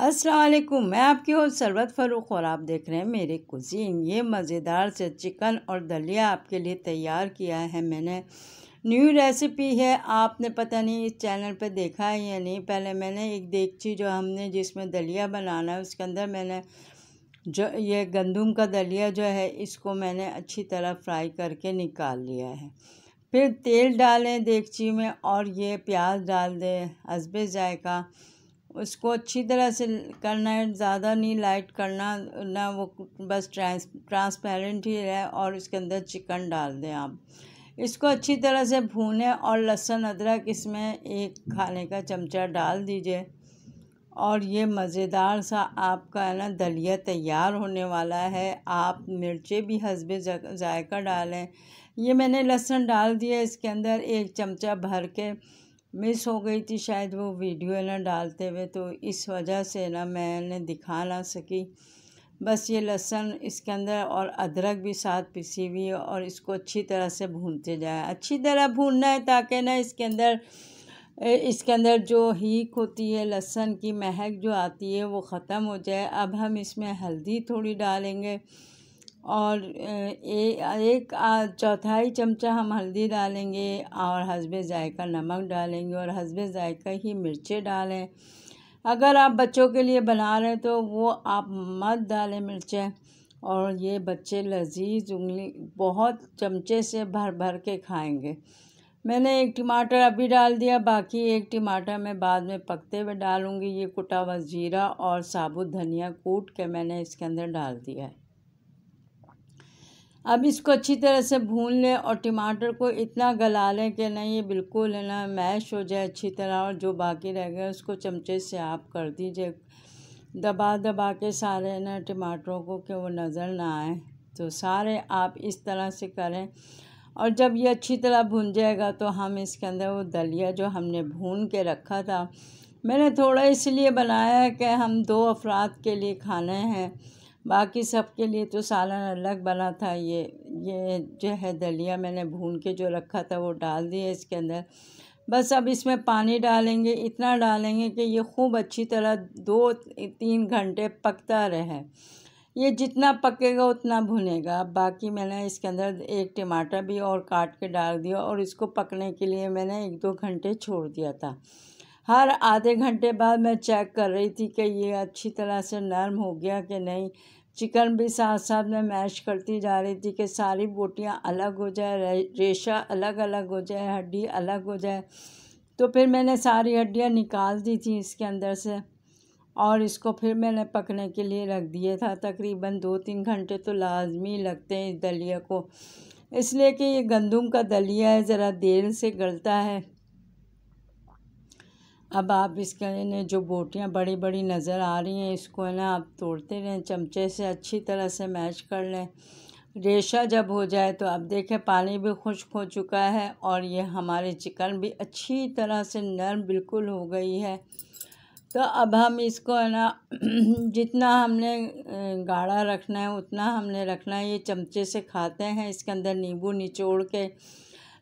असलकुम मैं आपकी हो शरबत फ़रूख और आप देख रहे हैं मेरे कुजीन ये मज़ेदार से चिकन और दलिया आपके लिए तैयार किया है मैंने न्यू रेसिपी है आपने पता नहीं इस चैनल पे देखा है या नहीं पहले मैंने एक देखची जो हमने जिसमें दलिया बनाना है उसके अंदर मैंने जो ये गंदम का दलिया जो है इसको मैंने अच्छी तरह फ्राई करके निकाल लिया है फिर तेल डालें देगची में और ये प्याज डाल दें हसबे जायका उसको अच्छी तरह से करना है ज़्यादा नहीं लाइट करना ना वो बस ट्रांस ट्रांसपेरेंट ही रहे और उसके अंदर चिकन डाल दें आप इसको अच्छी तरह से भूनें और लहसुन अदरक इसमें एक खाने का चमचा डाल दीजिए और ये मज़ेदार सा आपका है ना दलिया तैयार होने वाला है आप मिर्चे भी हसबे जायका डालें ये मैंने लहसुन डाल दिया इसके अंदर एक चमचा भर के मिस हो गई थी शायद वो वीडियो ना डालते हुए तो इस वजह से ना मैंने दिखा ना सकी बस ये लहसुन इसके अंदर और अदरक भी साथ पिसी हुई है और इसको अच्छी तरह से भूनते जाए अच्छी तरह भूनना है ताकि ना इसके अंदर इसके अंदर जो हीक होती है लहसुन की महक जो आती है वो ख़त्म हो जाए अब हम इसमें हल्दी थोड़ी डालेंगे और ए एक चौथाई चमचा हम हल्दी डालेंगे और हसब ज़ायका नमक डालेंगे और हसब ज़ायका ही मिर्चें डालें अगर आप बच्चों के लिए बना रहे हैं तो वो आप मत डालें मिर्चें और ये बच्चे लजीज उंगली बहुत चमचे से भर भर के खाएंगे मैंने एक टमाटर अभी डाल दिया बाकी एक टमाटर मैं बाद में पकते हुए डालूँगी ये कुटा हुआ ज़ीरा और साबुत धनिया कूट के मैंने इसके अंदर डाल दिया है अब इसको अच्छी तरह से भून लें और टमाटर को इतना गला लें कि नहीं ये बिल्कुल है ना मैश हो जाए अच्छी तरह और जो बाकी रह गए उसको चमचे से आप कर दीजिए दबा दबा के सारे ना टमाटरों को कि वो नज़र ना आए तो सारे आप इस तरह से करें और जब ये अच्छी तरह भून जाएगा तो हम इसके अंदर वो दलिया जो हमने भून के रखा था मैंने थोड़ा इसलिए बनाया है कि हम दो अफराद के लिए खाने हैं बाकी सबके लिए तो सालन अलग बना था ये ये जो है दलिया मैंने भून के जो रखा था वो डाल दिया इसके अंदर बस अब इसमें पानी डालेंगे इतना डालेंगे कि ये खूब अच्छी तरह दो तीन घंटे पकता रहे ये जितना पकेगा उतना भुनेगा बाकी मैंने इसके अंदर एक टमाटर भी और काट के डाल दिया और इसको पकने के लिए मैंने एक दो घंटे छोड़ दिया था हर आधे घंटे बाद मैं चेक कर रही थी कि ये अच्छी तरह से नरम हो गया कि नहीं चिकन भी साथ साथ में मैश करती जा रही थी कि सारी बोटियाँ अलग हो जाए रेशा अलग अलग हो जाए हड्डी अलग हो जाए तो फिर मैंने सारी हड्डियाँ निकाल दी थी इसके अंदर से और इसको फिर मैंने पकने के लिए रख दिया था तकरीबन दो तीन घंटे तो लाजमी लगते हैं इस दलिया को इसलिए कि ये गंदम का दलिया है ज़रा देर से गलता है अब आप इसके ने जो बोटियाँ बड़ी बड़ी नज़र आ रही हैं इसको है ना आप तोड़ते रहें चमचे से अच्छी तरह से मैच कर लें रेशा जब हो जाए तो अब देखें पानी भी खुश्क हो चुका है और ये हमारे चिकन भी अच्छी तरह से नरम बिल्कुल हो गई है तो अब हम इसको है ना जितना हमने गाढ़ा रखना है उतना हमने रखना है ये चमचे से खाते हैं इसके अंदर नींबू निचोड़ के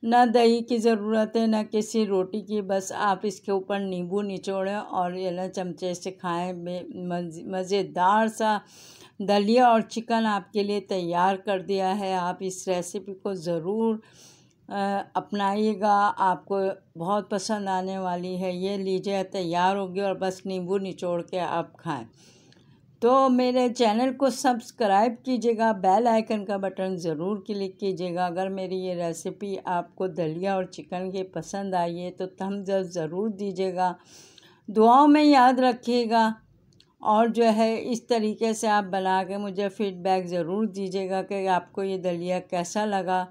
ना दही की ज़रूरत है ना किसी रोटी की बस आप इसके ऊपर नींबू निचोड़ें और ये ना चमचे से खाएं मज़ेदार सा दलिया और चिकन आपके लिए तैयार कर दिया है आप इस रेसिपी को ज़रूर अपनाइएगा आपको बहुत पसंद आने वाली है ये लीजिए तैयार होगी और बस नींबू निचोड़ के आप खाएं तो मेरे चैनल को सब्सक्राइब कीजिएगा बेल आइकन का बटन ज़रूर क्लिक कीजिएगा अगर मेरी ये रेसिपी आपको दलिया और चिकन की पसंद आई है तो थम्स अप ज़रूर दीजिएगा दुआओं में याद रखिएगा और जो है इस तरीके से आप बना के मुझे फ़ीडबैक ज़रूर दीजिएगा कि आपको ये दलिया कैसा लगा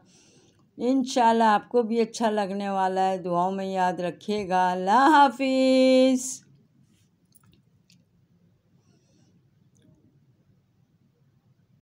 इन आपको भी अच्छा लगने वाला है दुआओं में याद रखिएगा अल्लाह हाफिज़